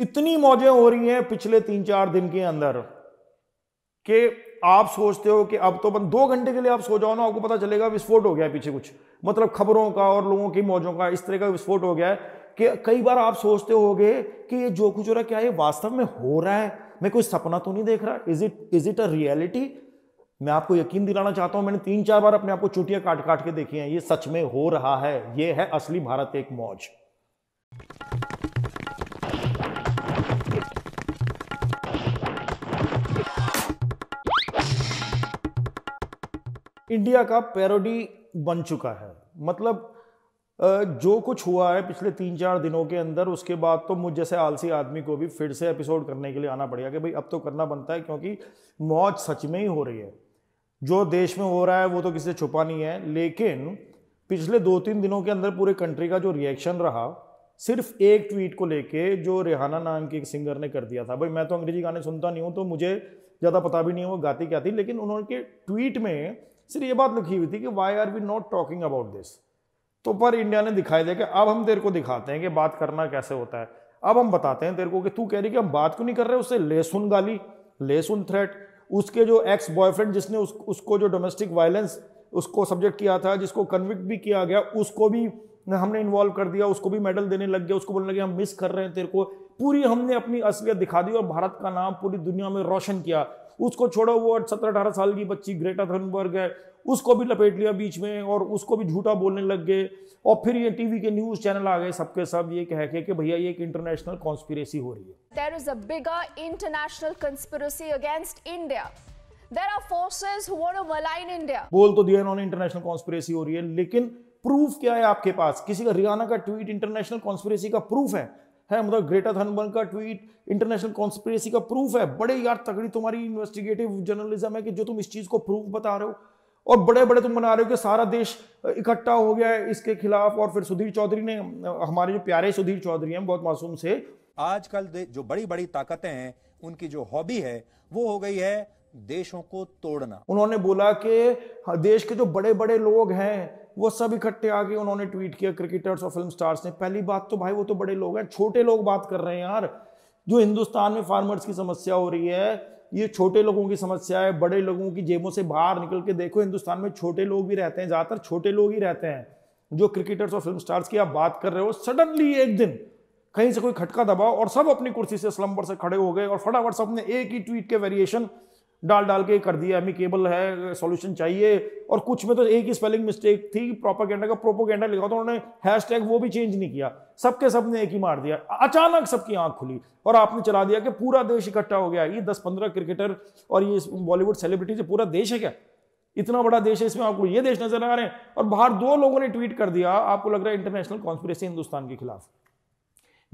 इतनी मौजें हो रही हैं पिछले तीन चार दिन के अंदर कि आप सोचते हो कि अब तो बंद दो घंटे के लिए आप सो जाओ ना आपको पता चलेगा विस्फोट हो गया है पीछे कुछ मतलब खबरों का और लोगों की मौजों का इस तरह का विस्फोट हो गया है कि कई बार आप सोचते गए कि ये जो कुछ हो रहा है क्या ये वास्तव में हो रहा है मैं कोई सपना तो नहीं देख रहा is it is it a reality मैं आपको यकीन दिलाना चाहता हूं मैंने तीन चार बार अपने आप को काट काट के देखी है ये सच में हो रहा है ये है असली भारत एक मौज इंडिया का पैरोडी बन चुका है मतलब जो कुछ हुआ है पिछले तीन चार दिनों के अंदर उसके बाद तो मुझ जैसे आलसी आदमी को भी फिर से एपिसोड करने के लिए आना पड़ेगा कि भाई अब तो करना बनता है क्योंकि मौज सच में ही हो रही है जो देश में हो रहा है वो तो किसी से छुपा नहीं है लेकिन पिछले दो तीन दिनों के अंदर पूरे कंट्री का जो रिएक्शन रहा सिर्फ एक ट्वीट को लेके जो रेहाना नाम की एक सिंगर ने कर दिया था भाई मैं तो अंग्रेजी गाने सुनता नहीं हूँ तो मुझे ज़्यादा पता भी नहीं है वो गाती क्या थी लेकिन उन्होंने के ट्वीट में सिर्फ ये बात लिखी हुई थी कि why are we not talking about this तो पर इंडिया ने दिखाई दिया कि अब हम तेरे को दिखाते हैं कि बात करना कैसे होता है अब हम बताते हैं तेरे को कि तू कह रही कि हम बात क्यों नहीं कर रहे उससे लेसुन गाली लेसुन थ्रेट उसके जो एक्स बॉयफ्रेंड जिसने उस, उसको जो डोमेस्टिक वायलेंस उसको सब्जेक्ट किया था जिसको कन्विक्ट भी किया गया उसको भी हमने इन्वॉल्व कर दिया उसको भी मेडल देने लग गया उसको बोलने लगे हम मिस कर रहे हैं तेरे को पूरी हमने अपनी असलियत दिखा दी और भारत का नाम पूरी दुनिया में रोशन किया उसको छोड़ो वो सत्रह अठारह साल की बच्ची ग्रेटा थनबर्ग है उसको भी लपेट लिया बीच में और उसको भी झूठा बोलने लग गए और फिर ये टीवी के न्यूज चैनल आ गए सबके सब ये कह के कि भैया ये एक इंटरनेशनल कॉन्स्पिरेसी हो रही है देर इज अगर international conspiracy against India there are forces maligning India बोल तो दिया इन्होंने इंटरनेशनल कॉन्स्पिरेसी हो रही है लेकिन प्रूफ क्या है आपके पास किसी का रियाना का ट्वीट इंटरनेशनल कॉन्स्पिरेसी का प्रूफ है है मतलब ग्रेटर थनबर्ग का ट्वीट इंटरनेशनल कॉन्स्पिरेसी का प्रूफ है बड़े यार तगड़ी तुम्हारी इन्वेस्टिगेटिव जर्नलिज्म है कि जो तुम इस चीज़ को प्रूफ बता रहे हो और बड़े बड़े तुम बना रहे हो कि सारा देश इकट्ठा हो गया है इसके खिलाफ और फिर सुधीर चौधरी ने हमारे जो प्यारे सुधीर चौधरी हैं बहुत मासूम से आजकल जो बड़ी बड़ी ताकतें हैं उनकी जो हॉबी है वो हो गई है देशों को तोड़ना उन्होंने बोला कि देश के जो बड़े बड़े लोग हैं वो सब इकट्ठे आके उन्होंने ट्वीट किया क्रिकेटर्स और फिल्म स्टार्स ने पहली बात तो भाई वो तो बड़े लोग हैं छोटे लोग बात कर रहे हैं यार जो हिंदुस्तान में फार्मर्स की समस्या हो रही है ये छोटे लोगों की समस्या है बड़े लोगों की जेबों से बाहर निकल के देखो हिंदुस्तान में छोटे लोग भी रहते हैं ज़्यादातर छोटे लोग ही रहते हैं जो क्रिकेटर्स और फिल्म स्टार्स की आप बात कर रहे हो सडनली एक दिन कहीं से कोई खटका दबाओ और सब अपनी कुर्सी से स्लम्बर से खड़े हो गए और फटाफट सबने एक ही ट्वीट के वेरिएशन डाल डाल के कर दिया एमिकेबल है सॉल्यूशन चाहिए और कुछ में तो एक ही स्पेलिंग मिस्टेक थी प्रोपागेंडा का प्रोपोगेंडा लिखा तो उन्होंने हैशटैग वो भी चेंज नहीं किया सबके सब ने एक ही मार दिया अचानक सबकी आंख खुली और आपने चला दिया कि पूरा देश इकट्ठा हो गया ये दस पंद्रह क्रिकेटर और ये बॉलीवुड सेलिब्रिटीज पूरा देश है क्या इतना बड़ा देश है इसमें आपको ये देश नजर आ रहे हैं और बाहर दो लोगों ने ट्वीट कर दिया आपको लग रहा है इंटरनेशनल कॉन्स्परेसी हिंदुस्तान के खिलाफ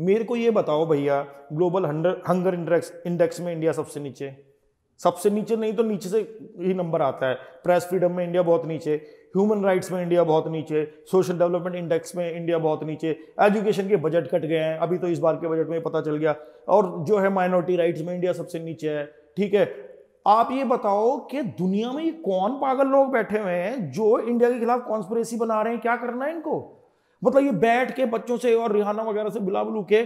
मेरे को ये बताओ भैया ग्लोबल हंगर इंडेक्स इंडेक्स में इंडिया सबसे नीचे सबसे नीचे नहीं तो नीचे से ही नंबर आता है प्रेस फ्रीडम में इंडिया बहुत नीचे ह्यूमन राइट्स में इंडिया बहुत नीचे सोशल डेवलपमेंट इंडेक्स में इंडिया बहुत नीचे एजुकेशन के बजट कट गए हैं अभी तो इस बार के बजट में पता चल गया और जो है माइनॉरिटी राइट्स में इंडिया सबसे नीचे है ठीक है आप ये बताओ कि दुनिया में ये कौन पागल लोग बैठे हुए हैं जो इंडिया के खिलाफ कॉन्स्परेसी बना रहे हैं क्या करना है इनको मतलब ये बैठ के बच्चों से और रिहाना वगैरह से बुला बुलू के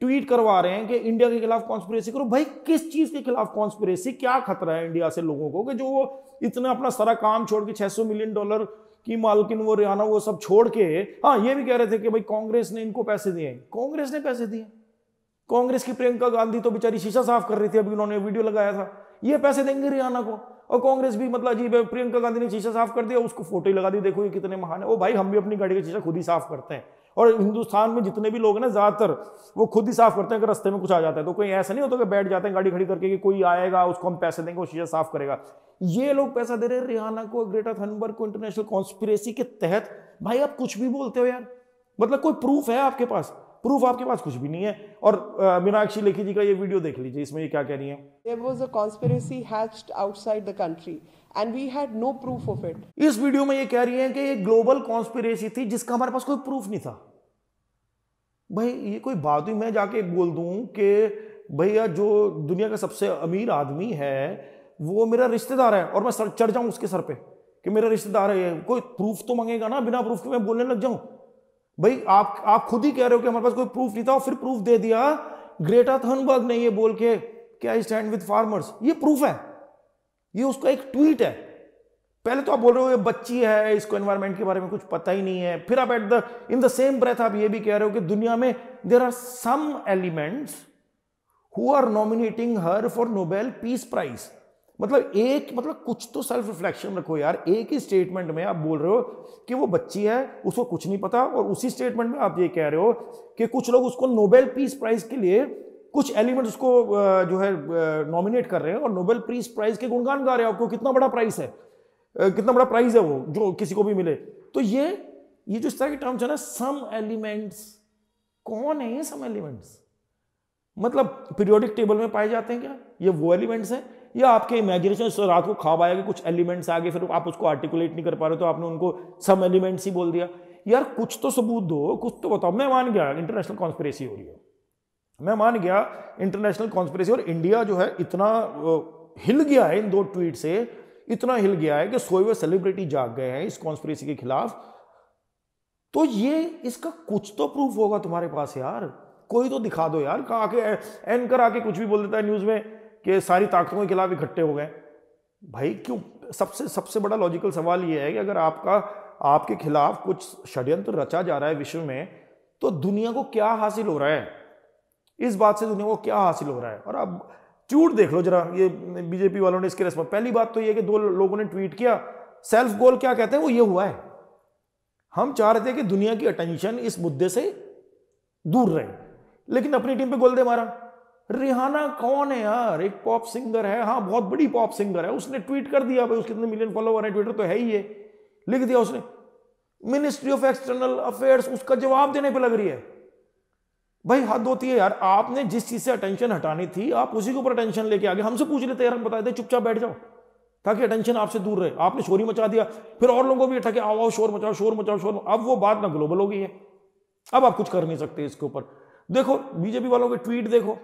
ट्वीट करवा रहे हैं कि इंडिया के खिलाफ कॉन्स्पिरेसी करो भाई किस चीज के खिलाफ कॉन्स्पिरेसी क्या खतरा है इंडिया से लोगों को कि जो वो इतना अपना सारा काम छोड़ के 600 मिलियन डॉलर की मालकिन वो रियाना वो सब छोड़ के हाँ ये भी कह रहे थे कि भाई कांग्रेस ने इनको पैसे दिए कांग्रेस ने पैसे दिए कांग्रेस की प्रियंका गांधी तो बेचारी शीशा साफ कर रही थी अभी उन्होंने वीडियो लगाया था ये पैसे देंगे रियाना को और कांग्रेस भी मतलब जी प्रियंका गांधी ने शीशा साफ कर दिया उसको फोटो ही लगा दी देखो ये कितने महान है ओ भाई हम भी अपनी गाड़ी का शीशा खुद ही साफ करते हैं और हिंदुस्तान में जितने भी लोग हैं ना ज़्यादातर वो खुद ही साफ करते हैं अगर रस्ते में कुछ आ जाता है तो कोई ऐसा नहीं होता कि बैठ जाते हैं गाड़ी खड़ी करके कि कोई आएगा उसको हम पैसे देंगे वो शीशा साफ करेगा ये लोग पैसा दे रहे हैं रिहाना को ग्रेटर थनबर्ग को इंटरनेशनल कॉन्स्पिरेसी के तहत भाई आप कुछ भी बोलते हो यार मतलब कोई प्रूफ है आपके पास प्रूफ आपके पास कुछ भी नहीं है और मीनाक्षी लेखी जी का ये वीडियो देख लीजिए इसमें ये क्या कह रही है there was a conspiracy hatched outside the country and we had no proof of it इस वीडियो में ये कह रही हैं कि ये ग्लोबल कॉन्स्पिरेसी थी जिसका हमारे पास कोई प्रूफ नहीं था भाई ये कोई बात ही मैं जाके बोल दूँ कि भैया जो दुनिया का सबसे अमीर आदमी है वो मेरा रिश्तेदार है और मैं सर चढ़ जाऊँ उसके सर पे कि मेरा रिश्तेदार है कोई प्रूफ तो मांगेगा ना बिना प्रूफ के मैं बोलने लग जाऊँ भाई आप आप खुद ही कह रहे हो कि हमारे पास कोई प्रूफ नहीं था और फिर प्रूफ दे दिया ग्रेटा थनबर्ग ने ये बोल के कि आई स्टैंड विद फार्मर्स ये प्रूफ है ये उसका एक ट्वीट है पहले तो आप बोल रहे हो ये बच्ची है इसको एनवायरमेंट के बारे में कुछ पता ही नहीं है फिर आप at the in the same breath आप ये भी कह रहे हो कि दुनिया में there are some elements who are nominating her for Nobel peace prize मतलब एक मतलब कुछ तो सेल्फ रिफ्लेक्शन रखो यार एक ही स्टेटमेंट में आप बोल रहे हो कि वो बच्ची है उसको कुछ नहीं पता और उसी स्टेटमेंट में आप ये कह रहे हो कि कुछ लोग उसको नोबेल पीस प्राइज के लिए कुछ एलिमेंट उसको जो है नॉमिनेट कर रहे हैं और नोबेल पीस प्राइज के गुणगान गा रहे हो आपको कितना बड़ा प्राइस है कितना बड़ा प्राइज है वो जो किसी को भी मिले तो ये ये जो इस तरह के टर्म्स है ना सम एलिमेंट्स कौन है ये सम एलिमेंट्स मतलब पीरियोडिक टेबल में पाए जाते हैं क्या ये वो एलिमेंट्स हैं या आपके इमेजिनेशन रात को खाब आया कि कुछ एलिमेंट्स आ गए फिर आप उसको आर्टिकुलेट नहीं कर पा रहे तो आपने उनको सम एलिमेंट्स ही बोल दिया यार कुछ तो सबूत दो कुछ तो बताओ मैं मान गया इंटरनेशनल कॉन्स्परेसी हो रही है मैं मान गया इंटरनेशनल कॉन्स्परेसी और इंडिया जो है इतना हिल गया है इन दो ट्वीट से इतना हिल गया है कि सोए हुए सेलिब्रिटी जाग गए हैं इस कॉन्स्परेसी के खिलाफ तो ये इसका कुछ तो प्रूफ होगा तुम्हारे पास यार कोई तो दिखा दो यार कहा के एंकर आके कुछ भी बोल देता है न्यूज में कि सारी ताकतों के खिलाफ इकट्ठे हो गए भाई क्यों सबसे सबसे बड़ा लॉजिकल सवाल ये है कि अगर आपका आपके खिलाफ कुछ षड्यंत्र रचा जा रहा है विश्व में तो दुनिया को क्या हासिल हो रहा है इस बात से दुनिया को क्या हासिल हो रहा है और अब चूट देख लो जरा ये बीजेपी वालों ने इसके रेस्पॉन्स पहली बात तो ये कि दो लोगों ने ट्वीट किया सेल्फ गोल क्या कहते हैं वो ये हुआ है हम चाह रहे थे कि दुनिया की अटेंशन इस मुद्दे से दूर रहे लेकिन अपनी टीम पे गोल दे मारा रिहाना कौन है यार एक पॉप सिंगर है हाँ बहुत बड़ी पॉप सिंगर है उसने ट्वीट कर दिया भाई उसके कितने मिलियन फॉलोवर हैं ट्विटर तो है ही है लिख दिया उसने मिनिस्ट्री ऑफ एक्सटर्नल अफेयर्स उसका जवाब देने पर लग रही है भाई हद होती है यार आपने जिस चीज से अटेंशन हटानी थी आप उसी के ऊपर अटेंशन लेके आगे हमसे पूछ लेते यार हम बता देते चुपचाप बैठ जाओ ताकि अटेंशन आपसे दूर रहे आपने शोर ही मचा दिया फिर और लोगों को भी उठा आओ आओ शोर मचाओ शोर मचाओ शोर अब वो बात ना ग्लोबल हो गई है अब आप कुछ कर नहीं सकते इसके ऊपर देखो बीजेपी वालों के ट्वीट देखो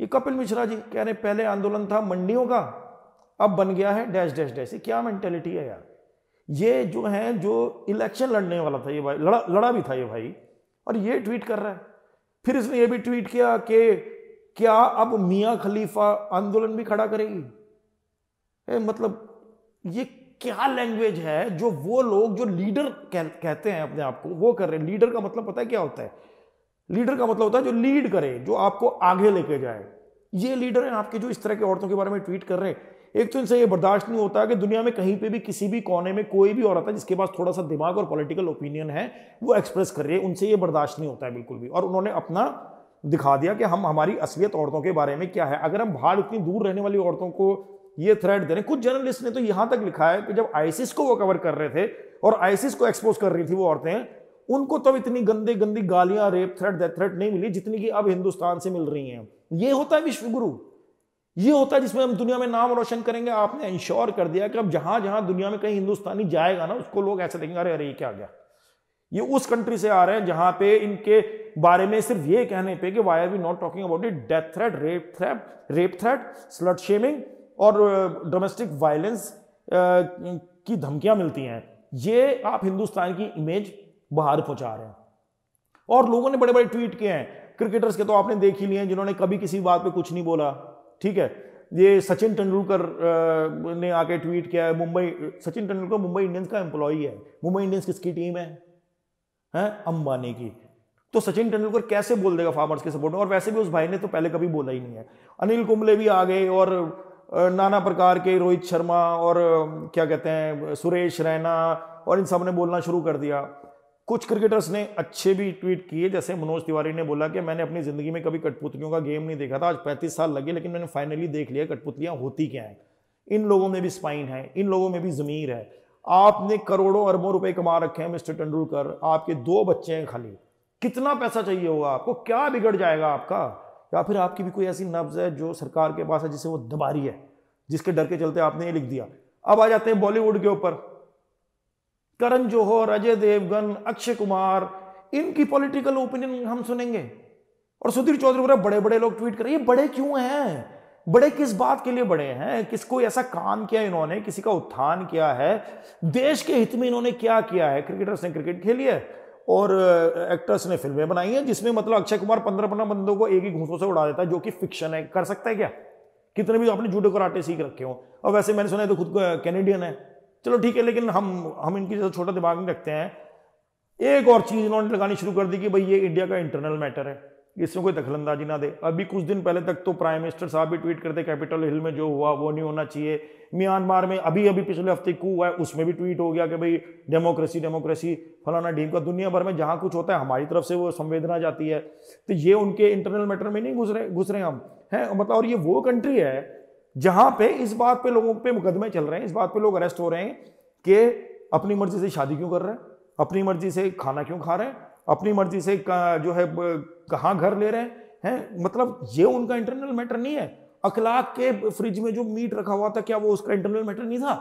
ये कपिल मिश्रा जी कह रहे पहले आंदोलन था मंडियों का अब बन गया है डैश डैश डैश क्या मेंटेलिटी है यार ये जो है जो इलेक्शन लड़ने वाला था ये भाई लड़ा लड़ा भी था ये भाई और ये ट्वीट कर रहा है फिर इसने ये भी ट्वीट किया कि क्या अब मियाँ खलीफा आंदोलन भी खड़ा करेगी मतलब ये क्या लैंग्वेज है जो वो लोग जो लीडर कह, कहते हैं अपने आप को वो कर रहे हैं लीडर का मतलब पता है क्या होता है लीडर का मतलब होता है जो लीड करे जो आपको आगे लेके जाए ये लीडर हैं आपके जो इस तरह के औरतों के बारे में ट्वीट कर रहे हैं एक तो इनसे ये बर्दाश्त नहीं होता कि दुनिया में कहीं पे भी किसी भी कोने में कोई भी औरत है जिसके पास थोड़ा सा दिमाग और पॉलिटिकल ओपिनियन है वो एक्सप्रेस कर रही है उनसे ये बर्दाश्त नहीं होता है बिल्कुल भी और उन्होंने अपना दिखा दिया कि हम हमारी असलियत औरतों के बारे में क्या है अगर हम बाहर इतनी दूर रहने वाली औरतों को ये थ्रेड दे रहे कुछ जर्नलिस्ट ने तो यहां तक लिखा है कि जब आइसिस को वो कवर कर रहे थे और आइसिस को एक्सपोज कर रही थी वो औरतें उनको तब तो इतनी गंदे गंदी गालियां रेप थ्रेट थ्रेट नहीं मिली जितनी कि अब हिंदुस्तान से मिल रही हैं ये होता है विश्वगुरु ये होता है जिसमें हम दुनिया में नाम रोशन करेंगे आपने इंश्योर कर दिया कि अब जहां जहां दुनिया में कहीं हिंदुस्तानी जाएगा ना उसको लोग ऐसे देखेंगे अरे अरे ये क्या गया ये उस कंट्री से आ रहे हैं जहां पे इनके बारे में सिर्फ ये कहने पे कि why are we not talking about it death threat rape threat rape threat slut shaming और डोमेस्टिक uh, वायलेंस uh, की धमकियां मिलती हैं ये आप हिंदुस्तान की इमेज बाहर पहुंचा रहे हैं और लोगों ने बड़े बड़े ट्वीट किए हैं क्रिकेटर्स के तो आपने देख ही लिए हैं जिन्होंने कभी किसी बात पे कुछ नहीं बोला ठीक है ये सचिन तेंदुलकर ने आके ट्वीट किया है मुंबई सचिन तेंदुलकर मुंबई इंडियंस का एम्प्लॉई है मुंबई इंडियंस किसकी टीम है हैं अंबानी की तो सचिन तेंदुलकर कैसे बोल देगा फार्मर्स के सपोर्ट में और वैसे भी उस भाई ने तो पहले कभी बोला ही नहीं है अनिल कुंबले भी आ गए और नाना प्रकार के रोहित शर्मा और क्या कहते हैं सुरेश रैना और इन सब ने बोलना शुरू कर दिया कुछ क्रिकेटर्स ने अच्छे भी ट्वीट किए जैसे मनोज तिवारी ने बोला कि मैंने अपनी ज़िंदगी में कभी कठपुतलियों का गेम नहीं देखा था आज पैंतीस साल लगे लेकिन मैंने फाइनली देख लिया कठपुतलियाँ होती क्या हैं इन लोगों में भी स्पाइन है इन लोगों में भी ज़मीर है आपने करोड़ों अरबों रुपए कमा रखे हैं मिस्टर तेंडुलकर आपके दो बच्चे हैं खाली कितना पैसा चाहिए होगा आपको क्या बिगड़ जाएगा आपका या फिर आपकी भी कोई ऐसी नब्ज है जो सरकार के पास है जिसे वो दबा रही है जिसके डर के चलते आपने ये लिख दिया अब आ जाते हैं बॉलीवुड के ऊपर करण जौहर अजय देवगन अक्षय कुमार इनकी पॉलिटिकल ओपिनियन हम सुनेंगे और सुधीर चौधरी बोला बड़े बड़े लोग ट्वीट कर रहे ये बड़े क्यों हैं बड़े किस बात के लिए बड़े हैं किसको ऐसा काम किया इन्होंने किसी का उत्थान किया है देश के हित में इन्होंने क्या किया है क्रिकेटर्स ने क्रिकेट खेली है और एक्टर्स ने फिल्में बनाई हैं जिसमें मतलब अक्षय कुमार पंद्रह पंद्रह बंदों को एक ही घूसों से उड़ा देता है जो कि फिक्शन है कर सकता है क्या कितने भी तो आपने जूडो कराटे सीख रखे हो और वैसे मैंने सुना है तो खुद कैनेडियन है चलो ठीक है लेकिन हम हम इनकी जैसे छोटा दिमाग में रखते हैं एक और चीज़ इन्होंने लगानी शुरू कर दी कि भाई ये इंडिया का इंटरनल मैटर है इसमें कोई दखलंदाजी ना दे अभी कुछ दिन पहले तक तो प्राइम मिनिस्टर साहब भी ट्वीट करते कैपिटल हिल में जो हुआ वो नहीं होना चाहिए म्यांमार में अभी अभी पिछले हफ्ते कू हुआ है उसमें भी ट्वीट हो गया कि भाई डेमोक्रेसी डेमोक्रेसी फलाना ढीम का दुनिया भर में जहाँ कुछ होता है हमारी तरफ से वो संवेदना जाती है तो ये उनके इंटरनल मैटर में नहीं घुस रहे घुस रहे हम हैं मतलब और ये वो कंट्री है जहां पे इस बात पे लोगों पे मुकदमे चल रहे हैं इस बात पे लोग अरेस्ट हो रहे हैं कि अपनी मर्जी से शादी क्यों कर रहे हैं अपनी मर्जी से खाना क्यों खा रहे हैं अपनी मर्जी से जो है कहाँ घर ले रहे हैं हैं मतलब ये उनका इंटरनल मैटर नहीं है अखलाक के फ्रिज में जो मीट रखा हुआ था क्या वो उसका इंटरनल मैटर नहीं था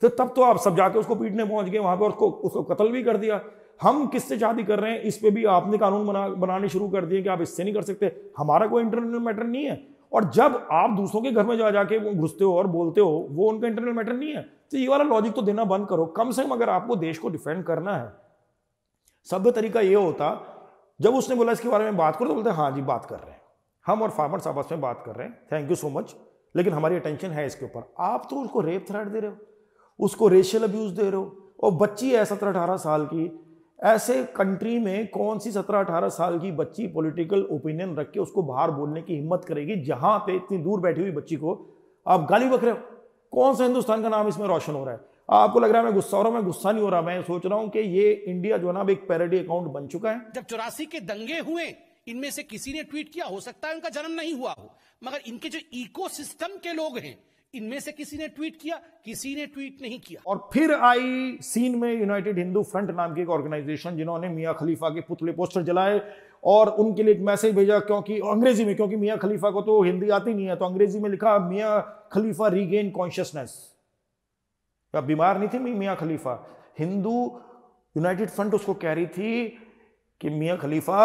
तो तब तो आप सब जाके उसको पीटने पहुंच गए वहां पर उसको उसको कत्ल भी कर दिया हम किससे शादी कर रहे हैं इस पे भी आपने कानून बना बनाने शुरू कर दिए कि आप इससे नहीं कर सकते हमारा कोई इंटरनल मैटर नहीं है और जब आप दूसरों के घर में जा जाके वो घुसते हो और बोलते हो वो उनका इंटरनल मैटर नहीं है तो ये वाला लॉजिक तो देना बंद करो कम से कम अगर आपको देश को डिफेंड करना है सभ्य तरीका ये होता जब उसने बोला इसके बारे में बात करो तो बोलते हाँ जी बात कर रहे हैं हम और फार्मर्स आपस में बात कर रहे हैं थैंक यू सो मच लेकिन हमारी अटेंशन है इसके ऊपर आप तो उसको रेप थ्रेट दे रहे हो उसको रेशियल अब्यूज दे रहे हो और बच्ची है सत्रह अठारह साल की ऐसे कंट्री में कौन सी सत्रह अठारह साल की बच्ची पॉलिटिकल ओपिनियन रख के उसको बाहर बोलने की हिम्मत करेगी जहां पे इतनी दूर बैठी हुई बच्ची को आप गाली बक रहे हो कौन सा हिंदुस्तान का नाम इसमें रोशन हो रहा है आपको लग रहा है मैं गुस्सा हो रहा हूं मैं गुस्सा नहीं हो रहा मैं सोच रहा हूं कि ये इंडिया जो है ना एक पैरडी अकाउंट बन चुका है जब चौरासी के दंगे हुए इनमें से किसी ने ट्वीट किया हो सकता है उनका जन्म नहीं हुआ हो मगर इनके जो इकोसिस्टम के लोग हैं इनमें से किसी ने ट्वीट किया किसी ने ट्वीट नहीं किया और फिर आई सीन में यूनाइटेड हिंदू फ्रंट नाम की एक ऑर्गेनाइजेशन जिन्होंने मियाँ खलीफा के पुतले पोस्टर जलाए और उनके लिए एक मैसेज भेजा क्योंकि अंग्रेजी में क्योंकि मियाँ खलीफा को तो हिंदी आती नहीं है तो अंग्रेजी में लिखा मियाँ खलीफा रीगेन कॉन्शियसनेस बीमार नहीं थी मियाँ खलीफा हिंदू यूनाइटेड फ्रंट उसको कह रही थी कि मियाँ खलीफा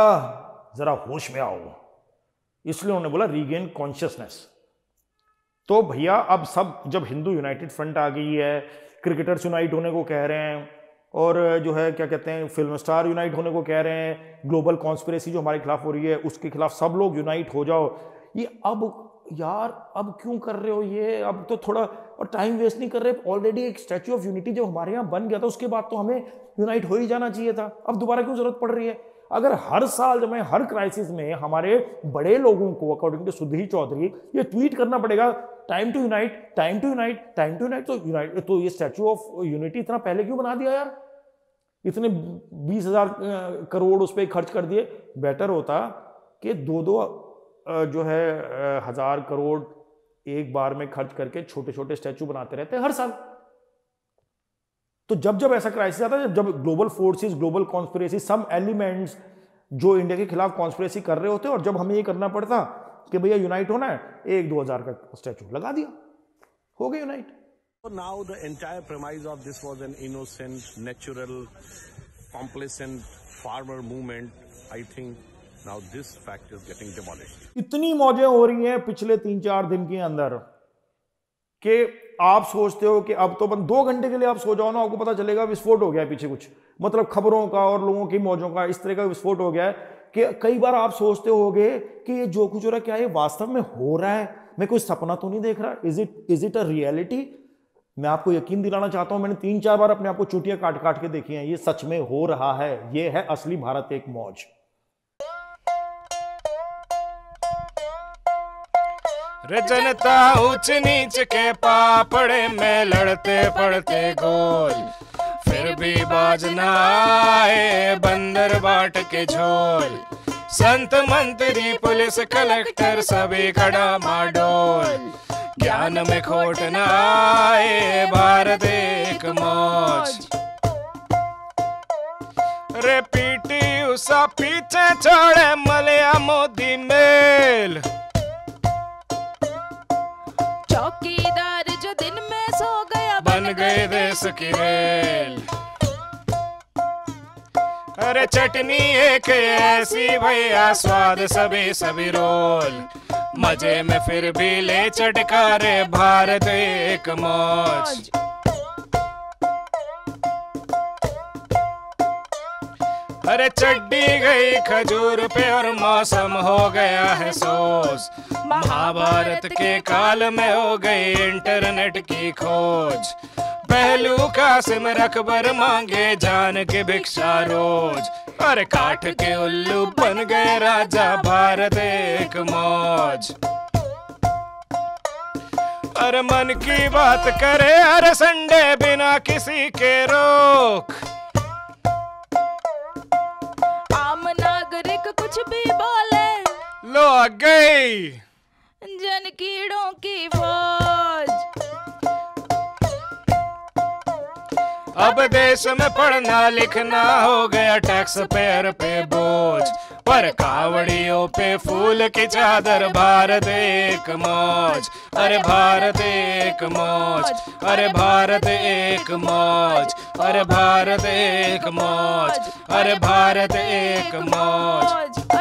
जरा होश में आओ इसलिए उन्होंने बोला रीगेन कॉन्शियसनेस तो भैया अब सब जब हिंदू यूनाइटेड फ्रंट आ गई है क्रिकेटर्स यूनाइट होने को कह रहे हैं और जो है क्या कहते हैं फिल्म स्टार यूनाइट होने को कह रहे हैं ग्लोबल कॉन्स्परेसी जो हमारे खिलाफ हो रही है उसके खिलाफ सब लोग यूनाइट हो जाओ ये अब यार अब क्यों कर रहे हो ये अब तो थोड़ा और टाइम वेस्ट नहीं कर रहे ऑलरेडी एक स्टैचू ऑफ यूनिटी जो हमारे यहाँ बन गया था उसके बाद तो हमें यूनाइट हो ही जाना चाहिए था अब दोबारा क्यों जरूरत पड़ रही है अगर हर साल जब मैं हर क्राइसिस में हमारे बड़े लोगों को अकॉर्डिंग टू सुधीर चौधरी ये ट्वीट करना पड़ेगा time to unite time to unite time to unite तो यूनाइट तो ये स्टैचू ऑफ यूनिटी इतना पहले क्यों बना दिया यार इतने बीस हजार करोड़ उस पर खर्च कर दिए बेटर होता कि दो दो जो है हजार करोड़ एक बार में खर्च करके छोटे छोटे स्टैचू बनाते रहते हर साल तो जब जब ऐसा क्राइसिस आता है जब global forces global conspiracy some elements जो इंडिया के खिलाफ कॉन्स्परेसी कर रहे होते और जब हमें ये करना पड़ता कि भैया यूनाइट होना है एक दो हजार का स्टैचू लगा दिया हो गए unite now the entire premise of this was an innocent natural complacent farmer movement I think now this fact is getting demolish इतनी मौजें हो रही हैं पिछले तीन चार दिन के अंदर के आप सोचते हो कि अब तो अपन दो घंटे के लिए आप सो जाओ ना आपको पता चलेगा विस्फोट हो गया पीछे कुछ मतलब खबरों का और लोगों की मौजों का इस तरह का विस्फोट हो गया है कि कई बार आप सोचते गए कि ये जो कुछ हो रहा है क्या ये वास्तव में हो रहा है मैं कोई सपना तो नहीं देख रहा is it is it a reality मैं आपको यकीन दिलाना चाहता हूं मैंने तीन चार बार अपने आपको चुटियां काट काट के देखी हैं ये सच में हो रहा है ये है असली भारत एक मौज रे जनता ऊंच नीच के पापड़े में लड़ते पड़ते गोल फिर भी बाजना आए बंदर बाट के झोल संत मंत्री पुलिस कलेक्टर सभी खड़ा माडोल ज्ञान में खोट न आए भारत एक मौज रे पीटी उसा पीछे छोड़े मलया मोदी मेल की रेल अरे चटनी एक ऐसी भैया स्वाद सभी सभी रोल मजे में फिर भी ले चटकारे भारत एक मौज अरे चड्डी गई खजूर पे और मौसम हो गया है सोस महाभारत के काल में हो गई इंटरनेट की खोज पहलू का सिमर अकबर मांगे जान के भिक्षा रोज और काठ के उल्लू बन गए राजा भारत एक मौज अरे मन की बात करे हर संडे बिना किसी के रोक आम नागरिक कुछ भी बोले लो गई जन कीड़ों की भोग अब देश में पढ़ना लिखना हो गया टैक्स पेयर पे बोझ पर कावड़ियों पे फूल की चादर भारत एक मौज अरे भारत एक मौज अरे भारत एक मौज अरे भारत एक मौज अरे भारत एक मौज